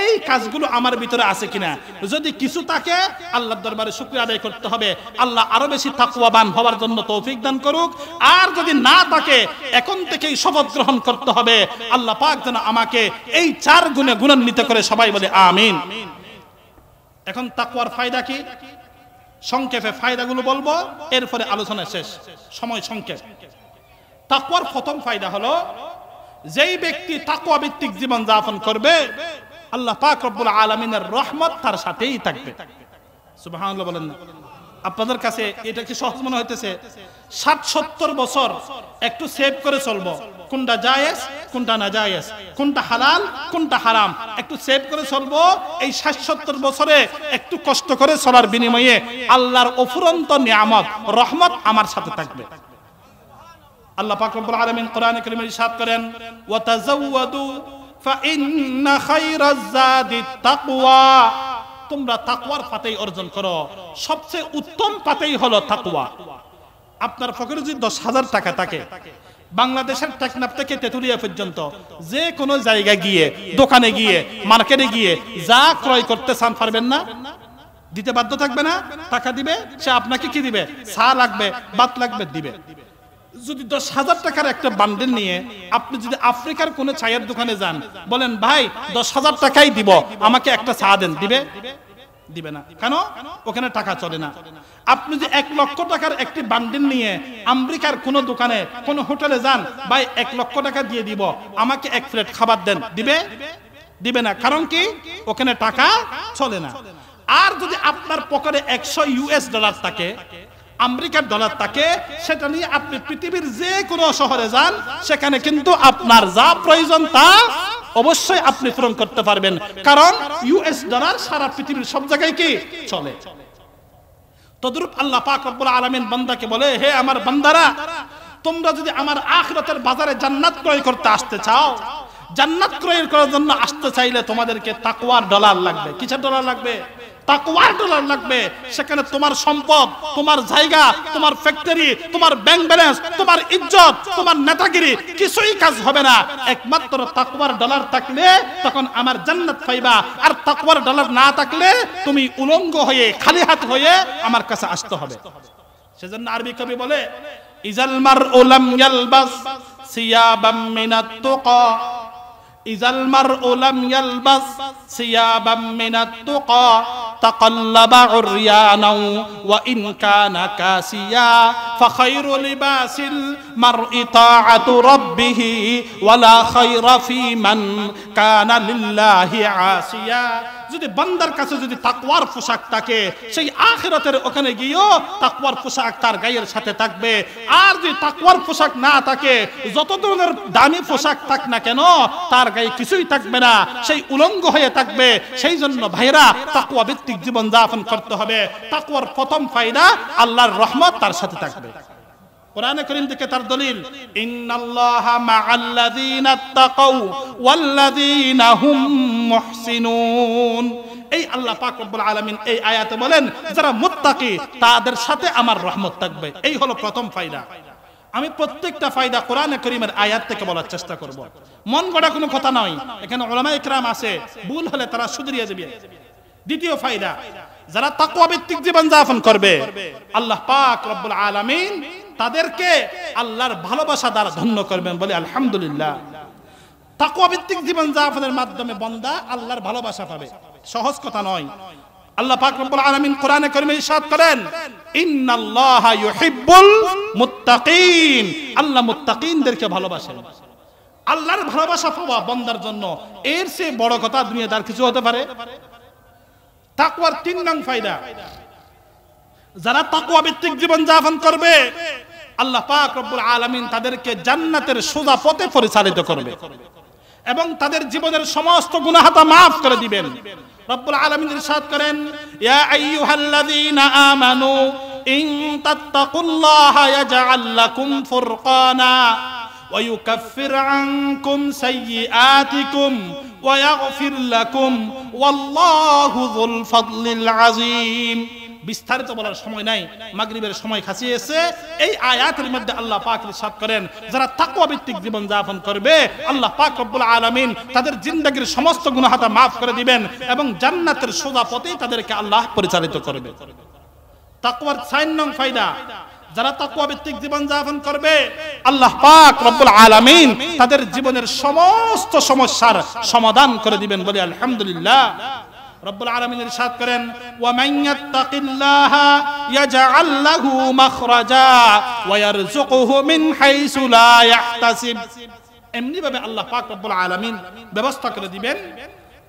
A: এই কাজগুলো আমার ভিতরে আছে কিনা যদি কিছু তাকে আল্লাহর দরবারে শুক্রিয়া আদায় করতে হবে আল্লাহ আরো বেশি থাকুয়াবান হওয়ার জন্য তৌফিক দান করুক আর যদি না তাকে এখন থেকেই শপথ গ্রহণ করতে হবে আল্লাহ পাক যেন আমাকে এই চার গুণে গুণান্বিত করে সবাই বলে আমিন এখন তাকুয়ার ফায়দা কি সংক্ষেপে ফায়দাগুলো বলবো এরপরে আলোচনা শেষ সময় সংক্ষেপ তাকুয়ার প্রথম ফায়দা হলো যেই ব্যক্তি তাকুয়া ভিত্তিক জীবন যাপন করবে আল্লাহ পাক রব্বুল আলমিনের রহমত তার সাথেই থাকবে সুবহানাল্লাহ বলেন আপনাদের কাছে এটা কি সহজ মনে হইতেছে ষাট সত্তর বছর একটু সেভ করে চলবো কোনটা জায়েজ কোনটা না জায়েজ কোনটা হালাল কোনটা হারাম একটু সেভ করে চলবো এই ষাট সত্তর বছরে একটু কষ্ট করে চলার বিনিময়ে আল্লাহর অফুরন্ত নিয়ামত রহমত আমার সাথে থাকবে আল্লাহ পাক রব্বুল আলামিন কোরআনে কারিমে ইরশাদ করেন ওয়া তাযাওয়াদু ফা ইন্না খায়রাজ যাদি তাকওয়া তোমরা তাকওয়ার পাতেই অর্জন করো সবচেয়ে উত্তম পাতেই হলো তাকওয়া আপনার পকেটে যদি দশ হাজার টাকা থাকে বাংলাদেশের টেকনাফ থেকে তেতুলিয়া পর্যন্ত যে কোনো জায়গায় গিয়ে দোকানে গিয়ে মার্কেটে গিয়ে যা ক্রয় করতে চান পারবেন না দিতে বাধ্য থাকবে না টাকা দিবে সে আপনাকে কি দিবে চা লাগবে বাত লাগবে দিবে যদি দশ হাজার টাকার একটা বান্ডেল নিয়ে আপনি যদি আফ্রিকার কোনো চায়ের দোকানে যান বলেন ভাই দশ হাজার টাকাই দিব আমাকে একটা চা দেন দিবে দিবে না কেন ওখানে টাকা চলে না আপনি যে এক লক্ষ টাকার একটি বান্ডিল নিয়ে আমেরিকার কোন দোকানে কোন হোটেলে যান ভাই এক লক্ষ টাকা দিয়ে দিব আমাকে এক প্লেট খাবার দেন দিবে দিবে না কারণ কি ওখানে টাকা চলে না আর যদি আপনার পকেটে একশো ইউএস ডলার থাকে আমেরিকার ডলার থাকে সেটা নিয়ে আপনি পৃথিবীর যে কোনো শহরে যান সেখানে কিন্তু আপনার যা প্রয়োজন তা অবশ্যই আপনি পূরণ করতে পারবেন কারণ ইউএস ডলার সারা পৃথিবীর সব জায়গায় কি চলে তদরূপ আল্লাহ পাক রব্বুল আলামিন বান্দাকে বলে হে আমার বান্দারা তোমরা যদি আমার আখিরাতের বাজারে জান্নাত ক্রয় করতে আসতে চাও জান্নাত ক্রয়ের করার জন্য আসতে চাইলে তোমাদেরকে তাকওয়ার ডলার লাগবে কিসের ডলার লাগবে তাকওয়ার ডলার লাগবে সেখানে তোমার সম্পদ তোমার জায়গা তোমার ফ্যাক্টরি তোমার ব্যাংক ব্যালেন্স তোমার ইজ্জত তোমার নেতাগিরি কিছুই কাজ হবে না একমাত্র তাকওয়ার ডলার থাকলে তখন আমার জান্নাত পাইবা আর তাকওয়ার ডলার না থাকলে তুমি উলঙ্গ হয়ে খালি হাত হয়ে আমার কাছে আসতে হবে সেজন্য আরবি কবি বলে ইজাল মার লাম ইয়ালবাস সিয়াবাম মিনাত তুকা ইজাল মার লাম ইয়ালবাস সিয়াবাম মিনাত তুকা تقلب عريانا وإن كان كاسيا فخير لباس المرء طاعة ربه ولا خير في من كان لله عاسيا যদি বান্দার কাছে যদি তাকওয়ার পোশাক থাকে সেই আখিরাতের ওখানে গিয়েও তাকওয়ার পোশাক তার গায়ের সাথে থাকবে আর যদি তাকওয়ার পোশাক না থাকে যত ধরনের দামি পোশাক থাক না কেন তার গায়ে কিছুই থাকবে না সেই উলঙ্গ হয়ে থাকবে সেই জন্য ভাইরা তাকওয়া ভিত্তিক জীবন যাপন করতে হবে তাকওয়ার প্রথম ফায়দা আল্লাহর রহমত তার সাথে থাকবে কোরআনে করিম থেকে তার দলিল ইন্নাল্লাহা মাআল্লাযীনা তাকাউ ওয়াল্লাযীনা হুম মহসিনুন এই আল্লাহ পাক রব্বুল আলামিন এই আয়াতে বলেন যারা মুত্তাকি তাদের সাথে আমার রহমত থাকবে এই হলো প্রথম ফায়দা আমি প্রত্যেকটা ফায়দা কোরআনে করিমের আয়াত থেকে বলার চেষ্টা করব মন গড়া কোনো কথা নয় এখানে ওলামা ইকরাম আছে ভুল হলে তারা সুদরিয়ে দেবে দ্বিতীয় ফায়দা যারা তাকওয়া ভিত্তিক জীবন যাপন করবে আল্লাহ পাক রব্বুল আলামিন তাদেরকে আল্লাহর ভালোবাসা দ্বারা ধন্য করবেন বলে আলহামদুলিল্লাহ তাকুয়াভিত্তিক জীবন যাপনের মাধ্যমে বন্দা আল্লাহর ভালোবাসা পাবে সহজ কথা নয় আল্লাহ পাক রব্বুল আলামিন কোরআনে কারিমে ইরশাদ করেন ইন্নাল্লাহা ইউহিব্বুল মুত্তাকিন আল্লাহ মুত্তাকিনদেরকে ভালোবাসেন আল্লাহর ভালোবাসা পাওয়া বন্দার জন্য এর চেয়ে বড় কথা আর কিছু হতে পারে তাকওয়ার তিন নং ফায়দা যারা তাকওয়া ভিত্তিক জীবন যাপন করবে আল্লাহ পাক রব্বুল আলামিন তাদেরকে জান্নাতের সোজা পথে পরিচালিত করবে এবং তাদের জীবনের সমস্ত গুনাহাতা মাফ করে দিবেন রব্বুল আলামিন ইরশাদ করেন ইয়া আইয়ুহাল্লাযীনা আমানু ইন তাত্তাকুল্লাহা ইয়াজআল লাকুম ফুরকানা ওয়া ইউকাফফির আনকুম সাইয়্যাতিকুম ওয়া ইয়াগফির লাকুম ওয়াল্লাহু যুল ফাদলিল আযীম বিস্তারিত বলার সময় নাই মাগরিবের সময় খাসিয়েছে এই আয়াতের মধ্যে আল্লাহ পাক ইরশাদ করেন যারা তাকওয়া ভিত্তিক জীবন যাপন করবে আল্লাহ পাক রব্বুল আলামিন তাদের জিন্দেগীর সমস্ত গুনাহাতা maaf করে দিবেন এবং জান্নাতের সোজা পথেই তাদেরকে আল্লাহ পরিচালিত করবে তাকওয়ার সাইন নং ফায়দা যারা তাকওয়া ভিত্তিক জীবন যাপন করবে আল্লাহ পাক রব্বুল আলামিন তাদের জীবনের সমস্ত সমস্যার সমাধান করে দিবেন বলে আলহামদুলিল্লাহ রব্বুল আলমিনের ইরশাদ করেন ومن يتق এমনি ভাবে আল্লাহ পাক রব্বুল ব্যবস্থা করে দিবেন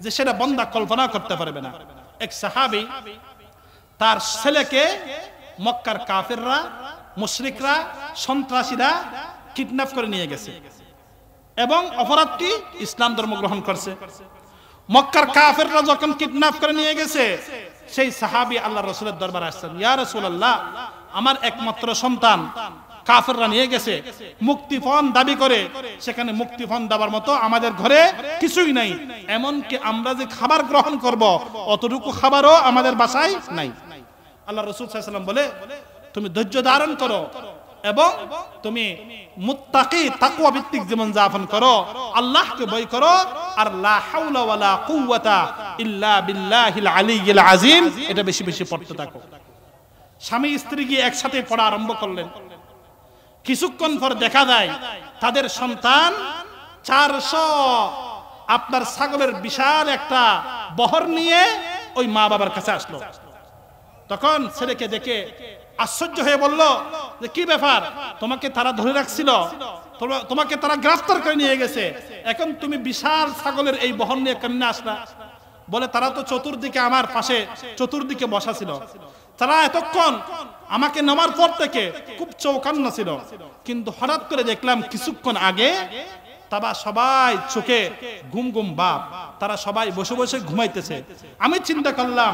A: যে সেটা বন্দা কল্পনা করতে পারবে না এক সাহাবী তার ছেলেকে মক্কার কাফেররা মুশরিকরা সন্ত্রাসীরা কিডন্যাপ করে নিয়ে গেছে এবং অপরাধটি ইসলাম ধর্ম গ্রহণ করছে মক্কার কাফেররা যখন কিডন্যাপ করে নিয়ে গেছে সেই সাহাবি আল্লাহ রসুলের দরবার আসছেন ইয়া রসুল্লাহ আমার একমাত্র সন্তান কাফেররা নিয়ে গেছে মুক্তিফন দাবি করে সেখানে মুক্তিপণ দেওয়ার মতো আমাদের ঘরে কিছুই নাই এমনকি আমরা যে খাবার গ্রহণ করব অতটুকু খাবারও আমাদের বাসায় নাই আল্লাহ রসুল সাল্লাম বলে তুমি ধৈর্য ধারণ করো এবং তুমি মুত্তাকি তাকওয়া ভিত্তিক জীবন যাপন করো আল্লাহকে ভয় করো আর লা হাওলা ওয়ালা কুওয়াতা ইল্লা বিল্লাহিল আলিয়্যিল আযীম এটা বেশি বেশি পড়তে থাকো স্বামী স্ত্রী গিয়ে একসাথে পড়া আরম্ভ করলেন কিছুক্ষণ পর দেখা যায় তাদের সন্তান চারশো আপনার ছাগলের বিশাল একটা বহর নিয়ে ওই মা বাবার কাছে আসলো তখন ছেলেকে দেখে আশ্চর্য হয়ে বলল যে কি ব্যাপার তোমাকে তারা ধরে রাখছিল তোমাকে তারা গ্রেফতার করে নিয়ে গেছে এখন তুমি বিশাল ছাগলের এই বহন নিয়ে কেমনে আসলা বলে তারা তো চতুর্দিকে আমার পাশে চতুর্দিকে বসা ছিল তারা এতক্ষণ আমাকে নামার পর থেকে খুব চৌকান্না ছিল কিন্তু হঠাৎ করে দেখলাম কিছুক্ষণ আগে তারা সবাই চোখে ঘুম ঘুম বাপ তারা সবাই বসে বসে ঘুমাইতেছে আমি চিন্তা করলাম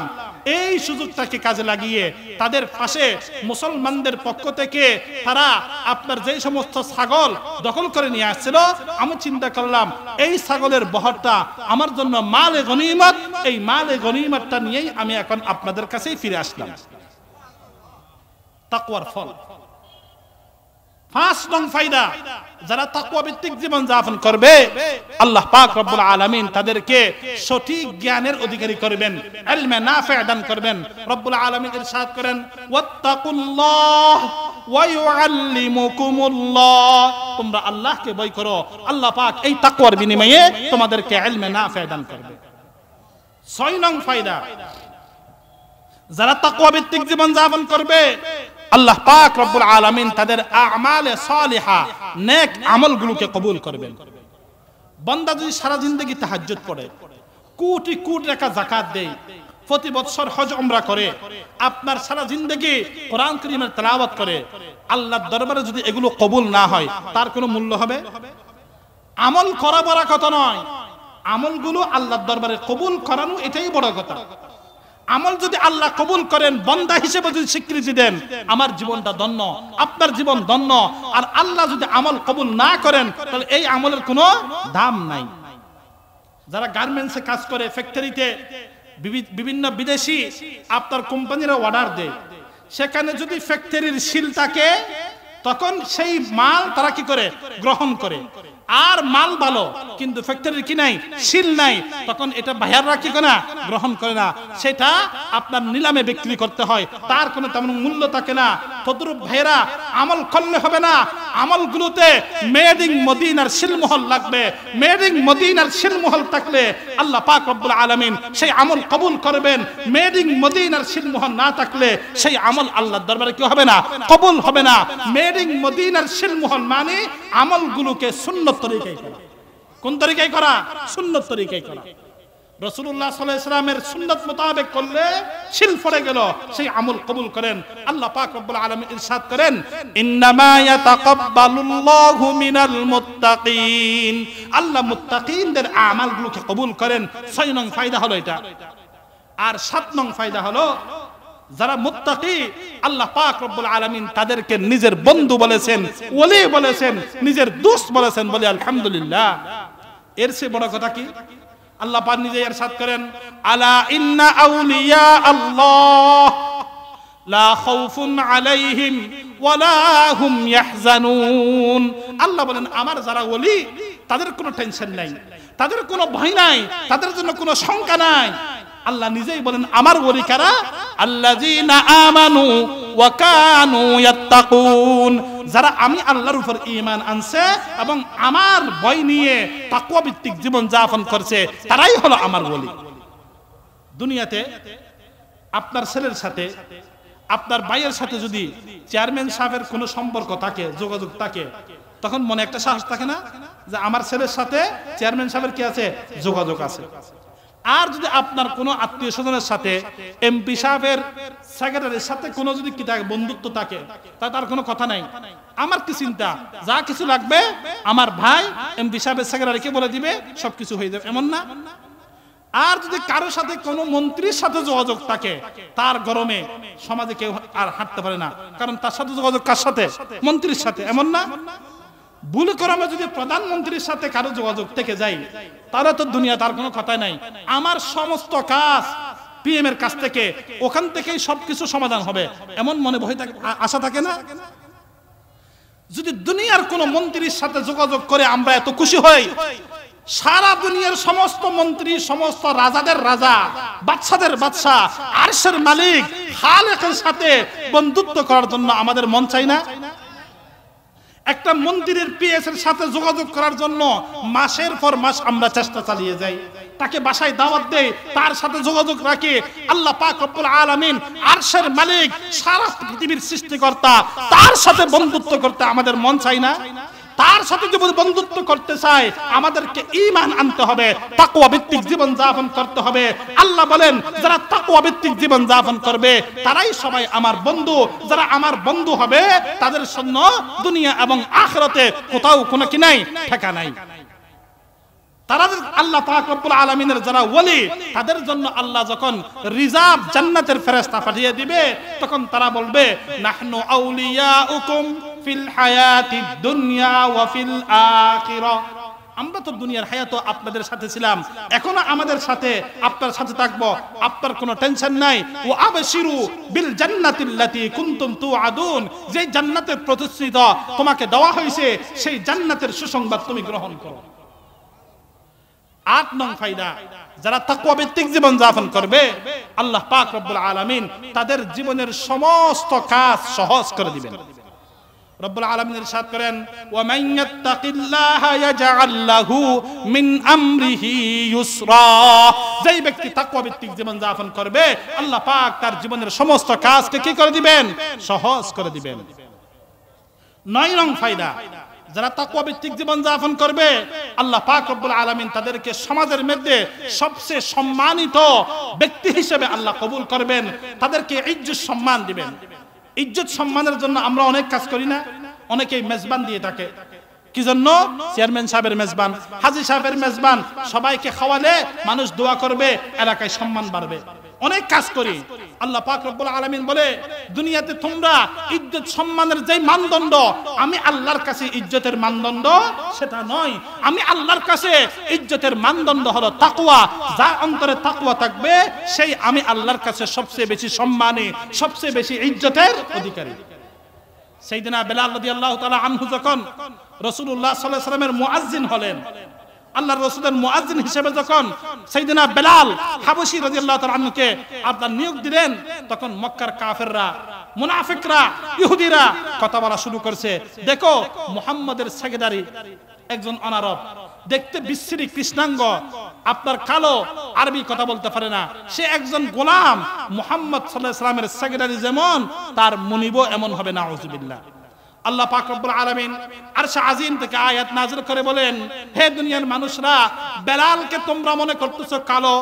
A: এই সুযোগটাকে কাজে লাগিয়ে তাদের পাশে মুসলমানদের পক্ষ থেকে তারা আপনার যে সমস্ত ছাগল দখল করে নিয়ে আসছিল আমি চিন্তা করলাম এই ছাগলের বহরটা আমার জন্য মালে গনিমত এই মালে গনিমতটা নিয়েই আমি এখন আপনাদের কাছেই ফিরে আসলাম তাকুয়ার ফল পাঁচ নং ফায়দা যারা তাকুয়া ভিত্তিক জীবন যাপন করবে আল্লাহ পাক রব্বুল আলামিন তাদেরকে সঠিক জ্ঞানের অধিকারী করবেন ইলমে নাফি' দান করবেন রব্বুল আলামিন ইরশাদ করেন ওয়াত্তাকুল্লাহ ওয়ায়ুআল্লিমুকুমুল্লাহ তোমরা আল্লাহকে ভয় করো আল্লাহ পাক এই তাকওয়ার বিনিময়ে তোমাদেরকে ইলমে নাফি' দান করবে ছয় নং ফায়দা যারা তাকওয়া ভিত্তিক জীবন যাপন করবে আল্লাহ পাক রব্বুল আলামিন তাদের আমালে সালিহা নেক আমলগুলোকে কবুল করবেন বান্দা যদি সারা জিন্দগি তাহাজ্জুদ পড়ে কোটি কোটি টাকা যাকাত দেয় প্রতি বছর হজ উমরা করে আপনার সারা জিন্দগি কোরআন কারীমের তেলাওয়াত করে আল্লাহর দরবারে যদি এগুলো কবুল না হয় তার কোনো মূল্য হবে আমল করা বড় কথা নয় আমলগুলো আল্লাহর দরবারে কবুল করানো এটাই বড় কথা আমল যদি আল্লাহ কবুল করেন বন্দা হিসেবে যদি স্বীকৃতি দেন আমার জীবনটা ধন্য আপনার জীবন ধন্য আর আল্লাহ যদি আমল কবুল না করেন তাহলে এই আমলের কোনো দাম নাই যারা গার্মেন্টসে কাজ করে ফ্যাক্টরিতে বিভিন্ন বিদেশি আপনার কোম্পানিরা অর্ডার দেয় সেখানে যদি ফ্যাক্টরির শিল থাকে তখন সেই মাল তারা কি করে গ্রহণ করে আর মাল ভালো কিন্তু ফ্যাক্টরির কি নাই শিল নাই তখন এটা বাহিররা কি করে না গ্রহণ করে না সেটা আপনার নিলামে বিক্রি করতে হয় তার কোনো তেমন মূল্য থাকে না তদ্রুপ ভাইয়েরা আমল করলে হবে না আমলগুলোতে মেড মদিনার শিলমহল লাগবে মেড মদিনার শিলমহল থাকলে আল্লাহ পাক রব্বুল আলমিন সেই আমল কবুল করবেন মেড মদিনার শিলমহল না থাকলে সেই আমল আল্লাহ দরবারে কি হবে না কবুল হবে না মেড মদিনার শিলমহল মানে আমলগুলোকে শূন্য তরিকায় করা কোন তরিকায় করা সুন্নত তরিকায় করা রসুল্লাহ সুন্নত মোতাবেক করলে শিল পড়ে গেল সেই আমল কবুল করেন আল্লাহ পাক রব্বুল আলম ইরশাদ করেন মিনাল মুত্তাকিন আল্লাহ মুত্তাকিনদের কবুল করেন ছয় নং ফায়দা হলো এটা আর সাত নং ফায়দা হলো যারা মুত্তাকি আল্লাহ পাক রব্বুল আলামিন তাদেরকে নিজের বন্ধু বলেছেন ওলি বলেছেন নিজের দোস্ত বলেছেন বলে আলহামদুলিল্লাহ এর সে বড় কথা কি আল্লাহ পাক নিজে ইরশাদ করেন আলা ইন্না আউলিয়া আল্লাহ লা খাউফুন আলাইহিম ওয়ালা হুম ইয়াহজানুন আল্লাহ বলেন আমার যারা ওলি তাদের কোনো টেনশন নাই তাদের কোনো ভয় নাই তাদের জন্য কোনো শঙ্কা নাই আল্লাহ নিজেই বলেন আমার ওরিকারা আল্লাযীনা আমানু ওয়া কানু যারা আমি আল্লাহর উপর ঈমান আনছে এবং আমার বই নিয়ে তাকওয়া ভিত্তিক জীবন যাপন করছে তারাই হলো আমার ওলি দুনিয়াতে আপনার ছেলের সাথে আপনার ভাইয়ের সাথে যদি চেয়ারম্যান সাহেবের কোনো সম্পর্ক থাকে যোগাযোগ থাকে তখন মনে একটা সাহস থাকে না যে আমার ছেলের সাথে চেয়ারম্যান সাহেবের কি আছে যোগাযোগ আছে আর যদি আপনার কোনো আত্মীয় স্বজনের সাথে এমপি সাহেবের সেক্রেটারির সাথে কোনো যদি কি বন্ধুত্ব থাকে তা তার কোনো কথা নাই আমার কি চিন্তা যা কিছু লাগবে আমার ভাই এমপি সাহেবের সেক্রেটারিকে বলে দিবে সবকিছু হয়ে যাবে এমন না আর যদি কারোর সাথে কোনো মন্ত্রীর সাথে যোগাযোগ থাকে তার গরমে সমাজে কেউ আর হাঁটতে পারে না কারণ তার সাথে যোগাযোগ কার সাথে মন্ত্রীর সাথে এমন না ভুল আমরা যদি প্রধানমন্ত্রীর সাথে কারো যোগাযোগ থেকে যাই তারা তো দুনিয়া তার কোনো কথা নাই আমার সমস্ত কাজ পিএম এর কাছ থেকে ওখান থেকেই সবকিছু সমাধান হবে এমন মনে ভয় থাকে আশা থাকে না যদি দুনিয়ার কোন মন্ত্রীর সাথে যোগাযোগ করে আমরা এত খুশি হই সারা দুনিয়ার সমস্ত মন্ত্রী সমস্ত রাজাদের রাজা বাচ্চাদের বাচ্চা আরশের মালিক খালেকের সাথে বন্ধুত্ব করার জন্য আমাদের মন চাই না একটা মন্দিরের পিএস এর সাথে যোগাযোগ করার জন্য মাসের পর মাস আমরা চেষ্টা চালিয়ে যাই তাকে বাসায় দাওয়াত দেয় তার সাথে যোগাযোগ রাখে আল্লাহ পাক রব্বুল আলামিন আরশের মালিক সারা পৃথিবীর সৃষ্টিকর্তা তার সাথে বন্ধুত্ব করতে আমাদের মন চাই না তার সাথে যদি বন্ধুত্ব করতে চায় আমাদেরকে ইমান আনতে হবে তাকুয়া ভিত্তিক জীবন যাপন করতে হবে আল্লাহ বলেন যারা তাকুয়া ভিত্তিক জীবন যাপন করবে তারাই সবাই আমার বন্ধু যারা আমার বন্ধু হবে তাদের জন্য দুনিয়া এবং আখরাতে কোথাও কোনো কি নাই ঠেকা নাই তারা আল্লাহ পাক রব্বুল আলামিনের যারা ওলি তাদের জন্য আল্লাহ যখন রিজার্ভ জান্নাতের ফেরেশতা পাঠিয়ে দিবে তখন তারা বলবে নাহনু আউলিয়াউকুম ফিল হায়াতি দুনিয়া ওয়াফিল আখিরা আমরা তো দুনিয়ার হায়াত আপনাদের সাথে ছিলাম এখনো আমাদের সাথে আপনার সাথে থাকবো আপনার কোনো টেনশন নাই ও আবশিরু বিল জান্নাতিল্লাতি কুনতুম আদুন যে জান্নাতের প্রতিশ্রুত তোমাকে দেওয়া হয়েছে সেই জান্নাতের সুসংবাদ তুমি গ্রহণ করো আট নং ফাইদা যারা তাকুয়া ভিত্তিক জীবন যাপন করবে আল্লাহ পাক রব্বুল আলামিন তাদের জীবনের সমস্ত কাজ সহজ করে দিবেন রব্বুল ইরশাদ করেন ওয়া মান ইয়াত্তাকিল্লাহা ইয়াজআল লাহু মিন আমরিহি ইউসরা যেই ব্যক্তি তাকওয়া ভিত্তিক জীবন যাপন করবে আল্লাহ পাক তার জীবনের সমস্ত কাজকে কি করে দিবেন সহজ করে দিবেন নয় রং ফায়দা যারা তাকওয়া ভিত্তিক জীবন যাপন করবে আল্লাহ পাক রব্বুল আলামিন তাদেরকে সমাজের মধ্যে সবচেয়ে সম্মানিত ব্যক্তি হিসেবে আল্লাহ কবুল করবেন তাদেরকে ইজ্জত সম্মান দিবেন ইজ্জত সম্মানের জন্য আমরা অনেক কাজ করি না অনেকেই মেজবান দিয়ে থাকে কি জন্য চেয়ারম্যান সাহেবের মেজবান হাজি সাহেবের মেজবান সবাইকে খাওয়ালে মানুষ দোয়া করবে এলাকায় সম্মান বাড়বে অনেক কাজ করি আল্লাহ পাক রব্বুল আলামিন বলে দুনিয়াতে তোমরা ইজ্জত সম্মানের যে মানদণ্ড আমি আল্লাহর কাছে ইজ্জতের মানদণ্ড সেটা নয় আমি আল্লাহর কাছে ইজ্জতের মানদণ্ড হলো তাকওয়া যা অন্তরে তাকওয়া থাকবে সেই আমি আল্লাহর কাছে সবচেয়ে বেশি সম্মানে সবচেয়ে বেশি ইজ্জতের অধিকারী সেইদিনা বেলাল রাদিয়াল্লাহু তাআলা আনহু যখন রাসূলুল্লাহ সাল্লাল্লাহু আলাইহি ওয়াসাল্লামের মুয়াজ্জিন হলেন আল্লাহর রসুলের মুয়াজিন হিসেবে যখন সেইদিনা বেলাল হাবসি রাজি আল্লাহ তালকে আপনার নিয়োগ দিলেন তখন মক্কার কাফেররা মুনাফিকরা ইহুদিরা কথা বলা শুরু করছে দেখো মুহাম্মাদের সেকেদারি একজন অনারব দেখতে বিশ্রী কৃষ্ণাঙ্গ আপনার কালো আরবি কথা বলতে পারে না সে একজন গোলাম মোহাম্মদ সাল্লাহ ইসলামের সেক্রেটারি যেমন তার মনিব এমন হবে না আল্লাহ পাক রব্বুল আলামিন আরশ আযীম থেকে আয়াত নাযিল করে বলেন হে দুনিয়ার মানুষরা বেলালকে তোমরা মনে করতেছো কালো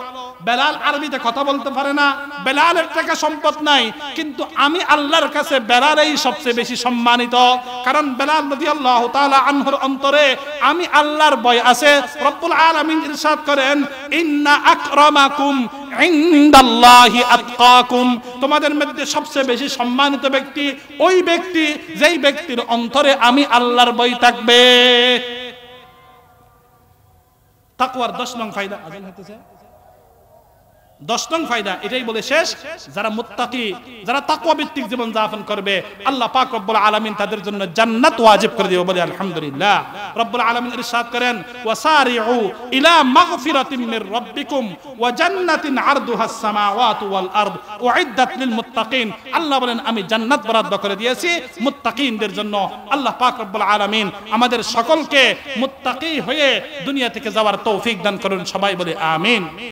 A: বেলাল আরবিতে কথা বলতে পারে না বেলালের টাকা সম্পদ নাই কিন্তু আমি আল্লাহর কাছে বেলালেই সবচেয়ে বেশি সম্মানিত কারণ বেলাল রাদিয়াল্লাহু তাআলা আনহুর অন্তরে আমি আল্লাহর ভয় আছে রব্বুল আলামিন ইরশাদ করেন ইন্না আকরামাকুম ইনদাল্লাহি আতকাকুম তোমাদের মধ্যে সবচেয়ে বেশি সম্মানিত ব্যক্তি ওই ব্যক্তি যেই ব্যক্তির অন্তরে আমি আল্লাহর বই থাকবে তাকওয়ার 10 নং ফায়দা আজান দশ নং ফায়দা এটাই বলে শেষ যারা মুত্তাকি যারা তাকওয়া ভিত্তিক জীবন যাপন করবে আল্লাহ পাক রব্বুল আলামিন তাদের জন্য জান্নাত ওয়াজিব করে দিবে বলে আলহামদুলিল্লাহ রব্বুল আলামিন ইরশাদ করেন ওয়াসারিউ ইলা মাগফিরাতিন মির রাব্বিকুম ওয়া জান্নাতিন আরদুহাস সামাওয়াতু ওয়াল আরদ উইদ্দাত লিল মুত্তাকিন আল্লাহ বলেন আমি জান্নাত বরাদ্দ করে দিয়েছি মুত্তাকিনদের জন্য আল্লাহ পাক রব্বুল আলামিন আমাদের সকলকে মুত্তাকি হয়ে দুনিয়া থেকে যাওয়ার তৌফিক দান করুন সবাই বলে আমিন